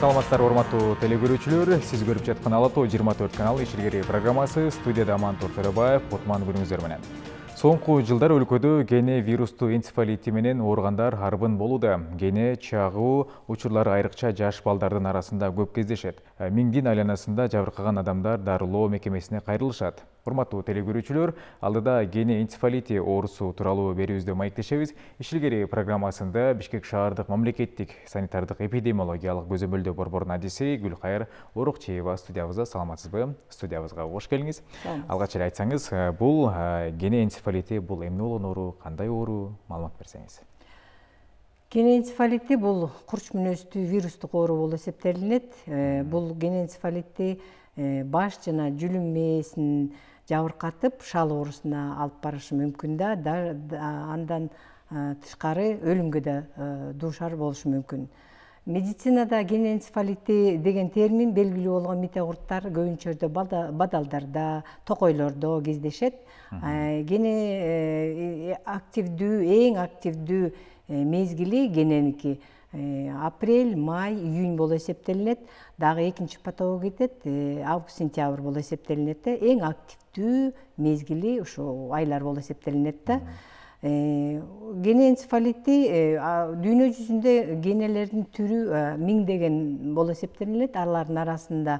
саламатсыздар урматтуу телекөрүүчүлөр сиз көрүп жаткан ала тоо жыйырма төрт канал ишилгери программасы студияда амантур төрөбаев кутман күнүңүздөр менен соңку жылдары өлкөдө гене вирустуу энцефалити менен ооругандар арбын болууда гене чагуу учурлары айрыкча жаш балдардын арасында көп кездешет миңдин айланасында жабыркаган адамдар дарылоо мекемесине кайрылышат урматтуу телекөрүүчүлөр алдыда гене энцефалити оорусу тууралуу берүүбүздө маектешебиз ишилгери программасында бишкек шаардык мамлекеттик санитардык эпидемиологиялык көзөмөлдөө борборунун адиси гүлкайыр орукчиева студиябызда саламатсызбы студиябызга кош келиңиз алгач эле айтсаңыз э, бул э, гене энцефалити бул эмне болгон оору кандай оору маалымат берсеңиз гененцефалитти бул курч мүнөздүү вирустук оору болуп эсептелинет э, бул гененцефалитти э, баш жана жүлүм мээсин жабыркатып шал оорусуна алып барышы мүмкүн андан э, тышкары өлүмгө да дуушар болушу мүмкүн медицинада гененцефалитти деген термин белгилүү болгон метеғұрттар көбүнчө бадалдарда токойлордо кездешет активдүү эң активдүү Э, мезгили кененики э, апрель май июнь болуп эсептелинет дагы экинчи потогу кетет э, август сентябрь болуп эсептелинет да эң активдүү мезгили ошо айлар болуп эсептелинет да гене энцефалити дүйнө жүзүндө генелердин түрү миңдеген болуп эсептелинет алардын арасында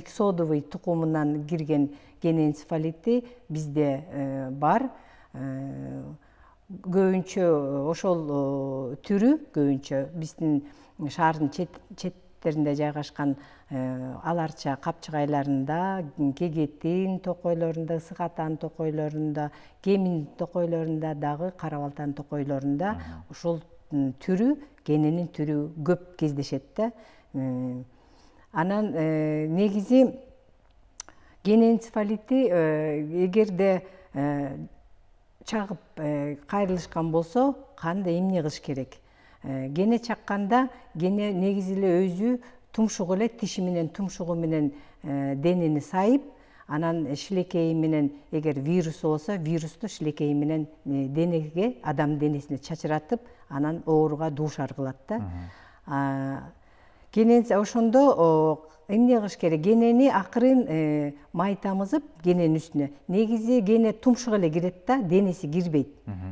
иксодовый тукумунан кирген гене энцефалити бизде бар көбүнчө э, ошол э, түрү көбүнчө биздин шаардын четтеринде жайгашкан э, ала арча капчыгайларында кегетин токойлорунда ысык атанын токойлорунда кемин токойлорунда дагы кара балтанын токойлорунда ушул түрү кененин түрү көп кездешет да анан негизи кенен нцефалити эгерде чагып кайрылышкан э, болсо кандай эмне кылыш керек кене э, чакканда кене негизи эле өзү тумшугу эле тиши менен тумшугу э, менен денени сайып анан шилекейи менен эгер вирусу болсо вирусту шилекейи менен денеге адам денесине чачыратып анан ооруга дуушар кылат да кенен ошондо эмне кылыш керек кенени акырын э, май тамызып кененин үстүнө негизи кене тумшук эле кирет да денеси кирбейт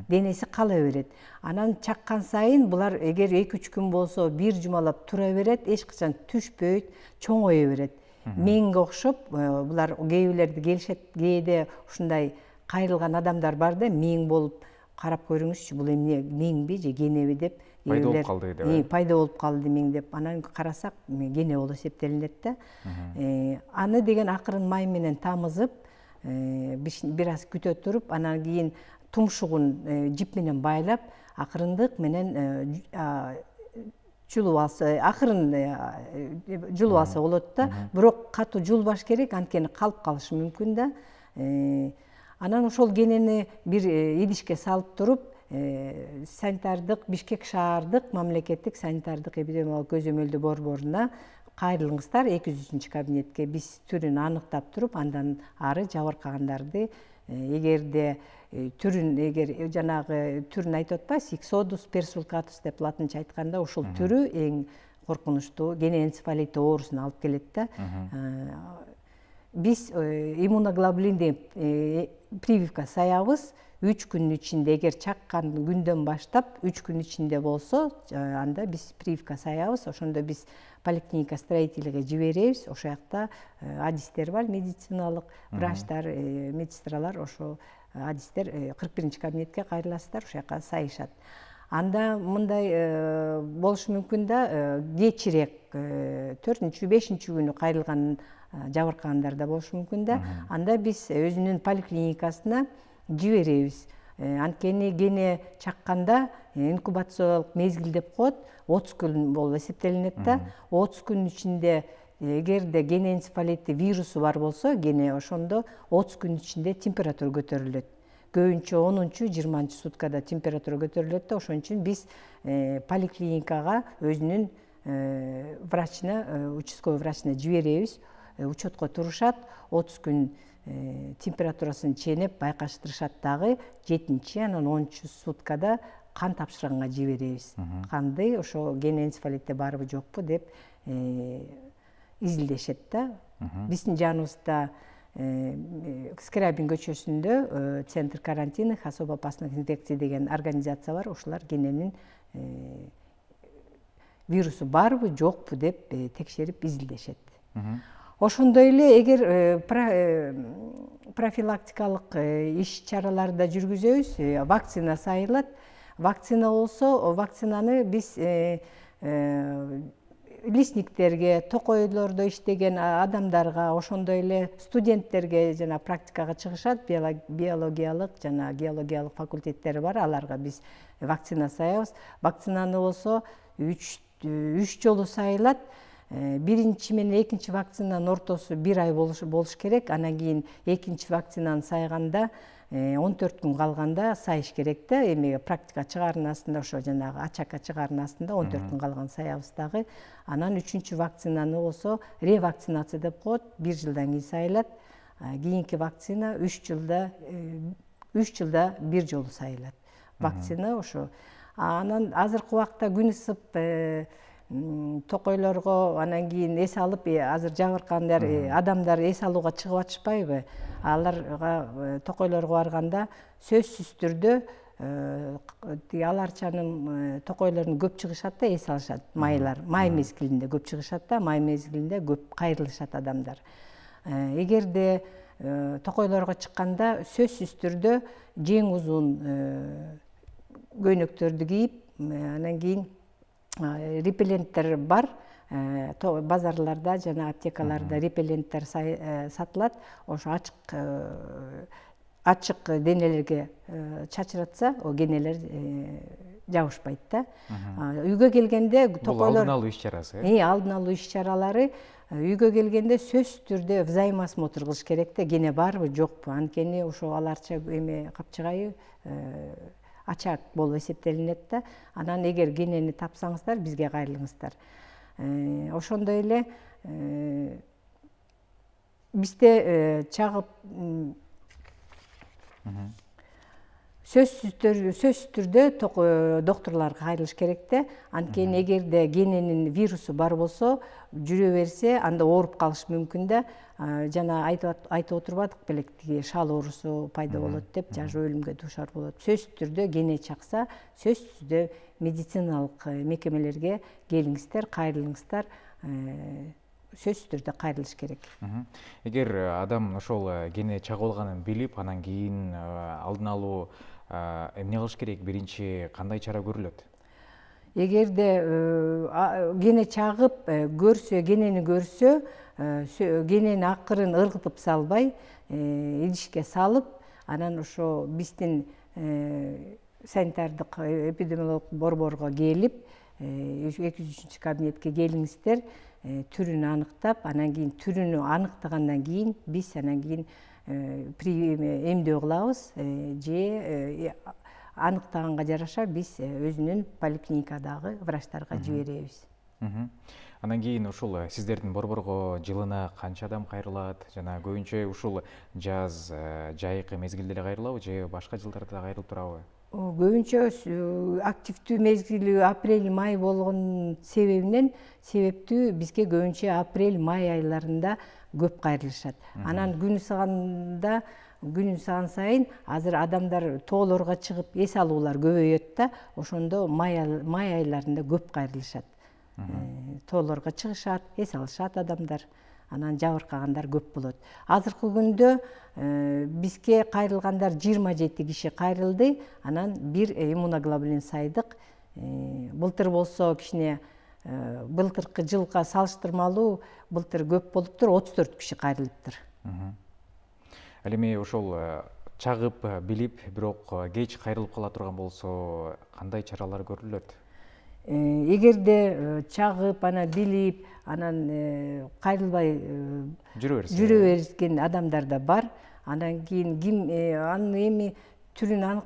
денеси кала берет анан чаккан сайын булар эгер эки үч күн болсо бир жумалап тура берет эч качан түшпөйт чоңое берет меңге окшоп э, булар кээ бирлерди келишет кээде ушундай кайрылган адамдар бар да мең болуп карап көрүңүзчү бул эмне меңби же кенеби деп пайда болып қалды деп пайда болып қалды миң деп анан қарасақ гене болуп эсептелинет да аны деген акырын май менен тамызып бир аз күтө туруп анан кийин тумшугун жип менен байлап акырындык менен жулуп алса акырын жулуп алса болот да бирок катуу жулбаш керек анткени калып калышы мүмкүн да анан ошол генени бир идишке салып туруп санитардык бишкек шаардык мамлекеттик санитардык эпидемиолог көзөмөлдөө борборуна кайрылыңыздар эки жүз кабинетке биз түрүн аныктап туруп андан ары жабыркагандарды эгерде түрүн эгер жанагы түрүн айтып атпайбыз иксодус персулкатус деп латынча айтканда ушул түрү эң коркунучтуу гене энцефалити алып келет да биз иммуноглобулин прививка саябыз үч күндүн ичинде эгер чаккан күндөн баштап үч күн ичинде болсо э, анда биз прививка саябыз ошондо биз поликлиника строителиге жиберебиз ошол жакта э, адистер бар медициналык врачтар э, медсестралар ошо адистер кырк биринчи кабинетке кайрыласыздар ошол жака сайышат анда мындай э, болушу мүмкүн да э, кечирээк э, төртүнчү бешинчи күнү кайрылган жабыркагандар да болушу мүмкүн да анда биз өзүнүн поликлиникасына жиберебиз анткени кене чакканда инкубациялык мезгил деп коет отуз күн болуп эсептелинет да отуз күн ичинде эгерде гене энцефалити вирусу бар болсо гене ошондо отуз күн ичинде температура көтөрүлөт көбүнчө онунчу жыйырманчы суткада температура көтөрүлөт да ошон үчүн биз поликлиникага өзүнүн врачына участковый врачына жиберебиз учетко турушат отуз күн температурасын ченеп байкаштырышат дагы жетинчи анан онунчу суткада кан тапшырганга жиберебиз канды ошо энцефалитте барбы жокпу деп изилдешет да биздин жаныбызда Э, э, скрябин көчөсүндө э, центр карантинных особо опасных инфекций деген организация бар ушулар кененин вирусу барбы жокпу деп текшерип изилдешет ошондой эле эгер профилактикалык иш чараларды да жүргүзөбүз вакцина сайылат вакцина болсо вакцинаны биз лесниктерге токойлордо иштеген адамдарга ошондой эле студенттерге жана практикага чыгышат биологиялык жана геологиялык факультеттери бар аларга биз вакцина саябыз вакцинаны болсо үч жолу сайылат э, биринчи менен экинчи вакцинанын ортосу бир ай болуш керек анан кийин экинчи вакцинаны сайганда Э, он төрт күн қалғанда сайыш керек да эми практика чыгаардын астында ошо жанагы очакка чыгаардын астында он төрт күн калган саябыз дагы анан үчүнчү вакцинаны болсо ревакцинация деп коет бир жылдан кийин сайылат кийинки вакцина үч жылда э, үч жылда бир жолу сайылат вакцина ошо анан азыркы убакта күн ысып э, токойлорго анан кийин эс алып э, азыр жабыркагандар э, адамдар эс алууга чыгып атышпайбы аларга э, токойлорго барганда сөзсүз түрдө тиги ала арчанын токойлоруна көп чыгышат да эс алышат майлар май мезгилинде көп чыгышат да май мезгилинде көп кайрылышат адамдар эгерде токойлорго чыкканда сөзсүз түрдө жең узун көйнөктөрдү кийип анан кийин репелленттер бар э, базарларда жана аптекаларда репелленттер э, сатылат ошо ачык э, ачык денелерге чачыратса генелер кенелер жабышпайт да үйгө келгенде токойлор алдын алуу иш чарасы э алдын алуу иш чаралары үйгө келгенде сөзсүз түрдө взаимоосмотр кылыш керек да гене барбы жокпу анткени ошо аларча эме капчыгайы очаг болуп эсептелинет да анан эгер кенени тапсаңыздар бизге кайрылыңыздар э, ошондой эле э, бизде э, чагып сөзсүз сөзсүз түрдө доктурларга кайрылыш керек да анткени эгерде кененин вирусу бар болсо жүрө берсе анда ооруп калышы мүмкүн да жана айтып отурбадык белек тиги шал оорусу пайда болот деп жажы өлүмгө дуушар болот сөзсүз түрдө кене чакса сөзсүз түрдө медициналык э, мекемелерге келиңиздер кайрылыңыздар э, сөзсүз түрдө кайрылыш керек эгер э, адам ошол кене чагып алганын билип анан кийин алдын алуу эмне кылыш керек биринчи кандай чара көрүлөт эгерде кене чагып көрсө кенени көрсө генені ақырын ырғытып салбай идишке салып анан ошо биздин санитардык эпидемиолог борборго келип эки жүз үчүнчү кабинетке келиңиздер түрін анықтап, анан кейін түрүнү аныктагандан кейін біз анан кийин эмдөө кылабыз же анықтағанға жараша биз э, өзүнүн поликлиникадагы врачтарга жиберебиз анан кийин ушул э, сиздердин борборго жылына канча адам кайрылат жана көбүнчө ушул жаз э, жайкы мезгилде эле кайрылабы же башка жылдарда да кайрылып турабы көбүнчө активдүү мезгили апрель май болгон себебинен себептүү бизге көбүнчө апрель май айларында көп кайрылышат анан күн ысыганда күн саан сайын азыр адамдар тоолорго чыгып эс алуулар көбөйөт да ошондо май айларында көп кайрылышат тоолорго чыгышат эс алышат адамдар анан жабыркагандар көп болот азыркы күндө бизге кайрылгандар жыйырма жети киши кайрылды анан бир иммуноглобулин сайдык былтыр болсо кичине былтыркы жылга салыштырмалуу былтыр көп болуптур отуз төрт киши кайрылыптыр ал эми ошол біліп, э, э, билип бирок э, кеч кайрылып қала тұрған болсо кандай чаралар көрүлөт эгерде чағып ана билип анан кайрылбай жүрө берсе адамдар да бар анан кейін, ким анын эми түрүн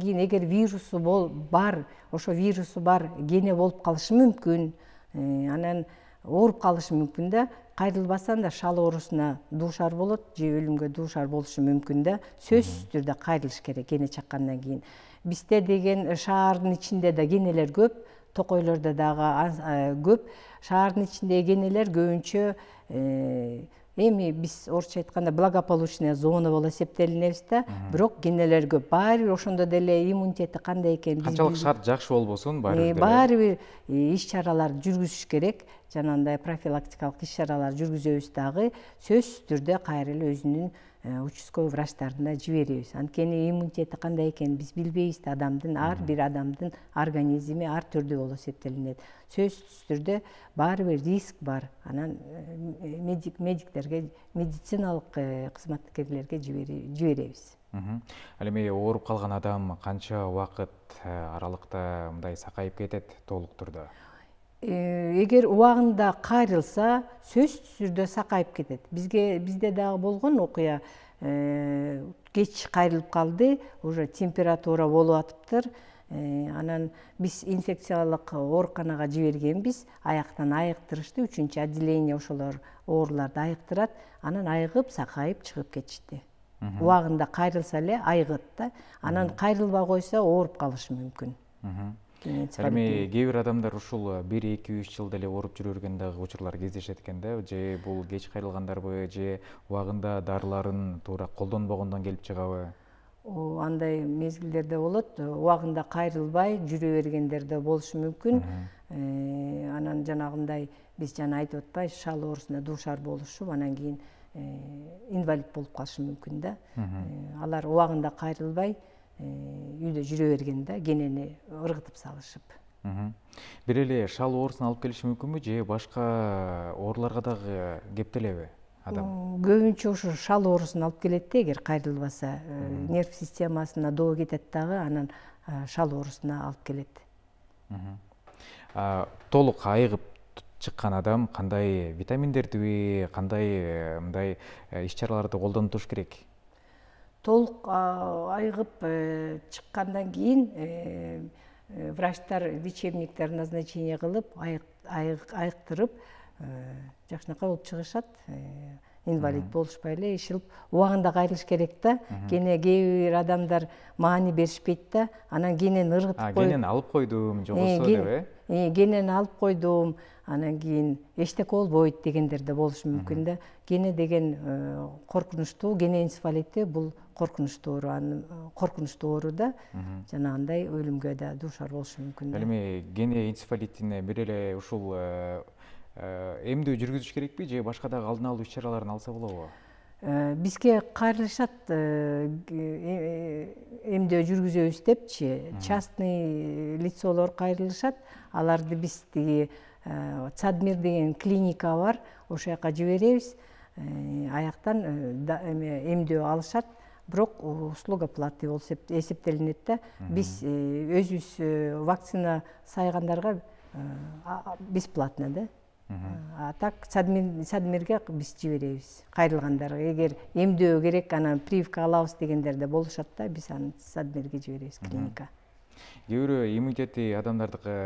кейін егер вирусы бол бар ошо вирусы бар гене болып қалышы мүмкін, анан ооруп қалышы мүмкін да қайрылбасаң да шал орысына душар болот же өлүмгө душар болушу мүмкүн да сөзсүз түрдө кайрылыш керек кене чаккандан кийин бизде деген шаардын ичинде да кенелер көп токойлордо дагы э, көп шаардын ичиндеги кенелер көбүнчө э, эми биз орусча айтканда благополучная зона болуп эсептелинебиз да бирок кенелер көп баары бир ошондо деле иммунитети кандай экенин канчалык шарт жакшы болбосун баары бир баары бир иш чаралар жүргүзүш керек жанандай профилактикалык иш чаралар жүргүзөбүз дагы сөзсүз түрдө кайра эле өзүнүн э, участковый врачтарына жиберебиз анткени иммунитети кандай экенин биз билбейбиз да адамдын ар бир адамдын организми ар түрдүү болуп эсептелинет сөзсүз түрдө баары бир риск бар анан э, медик медиктерге медициналык э, кызматкерлерге жиберебиз ал эми ооруп калган адам канча убакыт аралыкта мындай сакайып кетет толук түрдө эгер убагында кайрылса сөзсүз түрдө сакайып кетет бизге бизде дагы болгон окуя кеч кайрылып калды уже температура болуп атыптыр анан биз инфекциялык ооруканага жибергенбиз аяқтан айыктырышты үчүнчү отделение ошолор ооруларды айыктырат анан айыгып сакайып чыгып кетишти убагында кайрылса эле айыгат да анан кайрылбай койсо ооруп калышы мүмкүн эми кээ бир адамдар ушул бир эки үч жылда эле ооруп берген дагы учурлар кездешет экен да же бул кеч кайрылгандарбы же убагында дарыларын туура колдонбогондон келип чыгабы андай да болот убагында кайрылбай жүрө бергендер да болушу мүмкүн э, анан жанагындай биз жана айтып отпай, шал оорусуна дуушар болушуп анан кийин э, инвалид болуп калышы мүмкүн да э, алар убагында кайрылбай Э, үйде жүре да кенени ыргытып салышып бир эле шал оорусун алып келиши мүмкүнбү же башка ооруларга дагы кептелеби адам көбүнчө ушу шал оорусун алып келет да эгер кайрылбаса э, нерв системасына доо кетет дагы анан э, шал оорусуна алып келет толук айыгып чыккан адам кандай витаминдердиби кандай мындай иш чараларды колдонуп туруш керек толық айығып чыккандан э, кейін э, э, врачтар лечебниктер назначение кылып айықтырып, жакшынакай болып шығышады инвалид болушпай болушпайлы ишилп убагында кайрылыш керек да кээне кээ бир адамдар маани беришпейт да анан кенен ыргытып кенен алып койдум болбосо э, деп э, э кенен алып койдум анан кийин эчтеке болбойт дегендер да болушу мүмкүн да кене деген э, коркунучтуу кене энцефалити бул коркунучтуу оору анын коркунучтуу оору да жанагындай өлүмгө да дуушар болушу мүмкүн да эми кене энцефалитине бир эле ушул Э, эмдөө жүргүзүш керекпи же башка дагы алдын алуу иш чараларын алса болобу э, бизге кайрылышат э, эмдөө жүргүзөбүз депчи частный лицолор кайрылышат аларды биз тиги цадмир деген клиника бар ошол жака жиберебиз аяктан эме эмдөө алышат бирок услуга платный болуп эсептелинет да биз өзүбүз вакцина сайгандарга бесплатно да а так садмирге биз жиберебиз кайрылгандар эгер эмдөө керек анан прививка алабыз дегендер да болушат да биз аны садмирге жиберебиз клиника кээ бирөө иммунитети адамдардыкы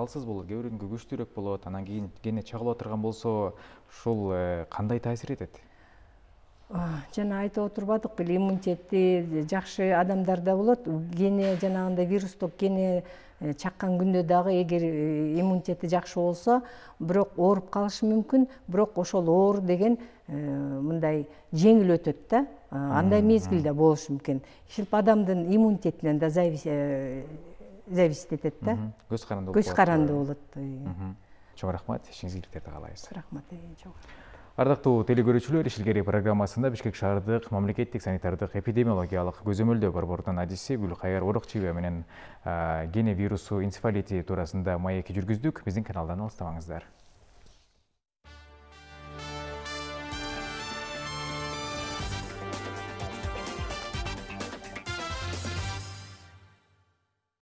алсыз болот кээ бирөөнүкү күчтүүрөөк болот анан кийин кене чагылып отурган болсо ушул э, кандай таасир этет жана айтып отурбадыкпы беле иммунитети жакшы адамдарда болот гене жанагындай вирустук гене э, чаккан күндө дагы эгер э, иммунитети жакшы болсо бирок ооруп калышы мүмкүн бирок ошол оору деген э, мындай жеңил өтөт да андай мезгилде болушу мүмкүн ишилип адамдын иммунитетинен да зависит этет да көз каранды көз каранды болот чоң рахмат ишиңизге ийгиликтерди каалайбыз рахмат чоң Ардақтуу телекөрүүчүлөр ишилгери программасында Бишкек шаардык мамлекеттик санитардык эпидемиологиялык көзөмөлдөө борборунун адиси Гүлкайыр Орокчиева менен гене вирусу энцефалити туурасында маекки жүргүздүк. Биздин каналдан алыстамаңыздар.